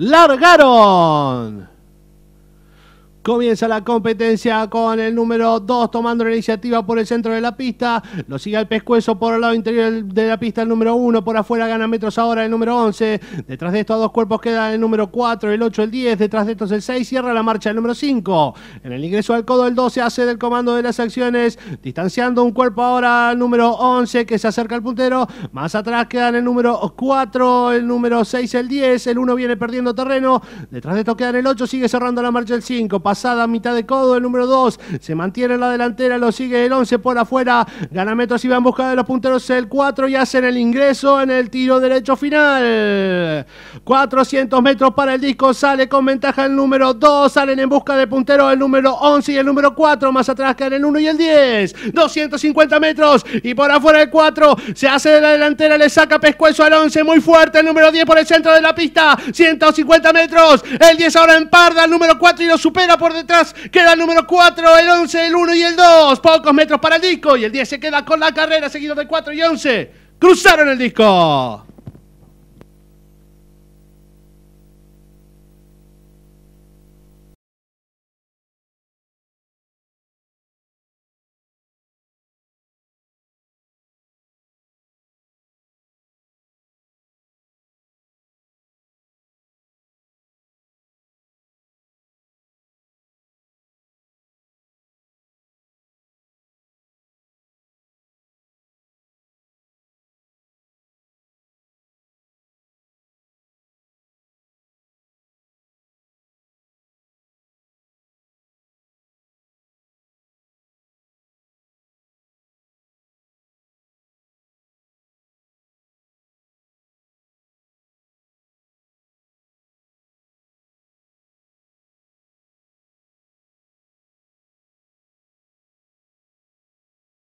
largaron. Comienza la competencia con el número 2 tomando la iniciativa por el centro de la pista. Lo sigue al pescuezo por el lado interior de la pista el número 1. Por afuera gana metros ahora el número 11. Detrás de estos dos cuerpos quedan el número 4, el 8, el 10. Detrás de estos el 6. Cierra la marcha el número 5. En el ingreso al codo el 12 hace del comando de las acciones. Distanciando un cuerpo ahora al número 11 que se acerca al puntero. Más atrás quedan el número 4, el número 6, el 10. El 1 viene perdiendo terreno. Detrás de estos quedan el 8. Sigue cerrando la marcha el 5. Pasa pasada mitad de codo, el número 2. Se mantiene en la delantera, lo sigue el 11 por afuera. gana metros y va en busca de los punteros el 4 y hacen el ingreso en el tiro derecho final. 400 metros para el disco, sale con ventaja el número 2. Salen en busca de puntero el número 11 y el número 4. Más atrás caen el 1 y el 10. 250 metros y por afuera el 4. Se hace de la delantera, le saca pescuezo al 11. Muy fuerte el número 10 por el centro de la pista. 150 metros. El 10 ahora en parda, el número 4 y lo supera por detrás. Queda el número 4, el 11, el 1 y el 2. Pocos metros para el disco. Y el 10 se queda con la carrera, seguido de 4 y 11. Cruzaron el disco.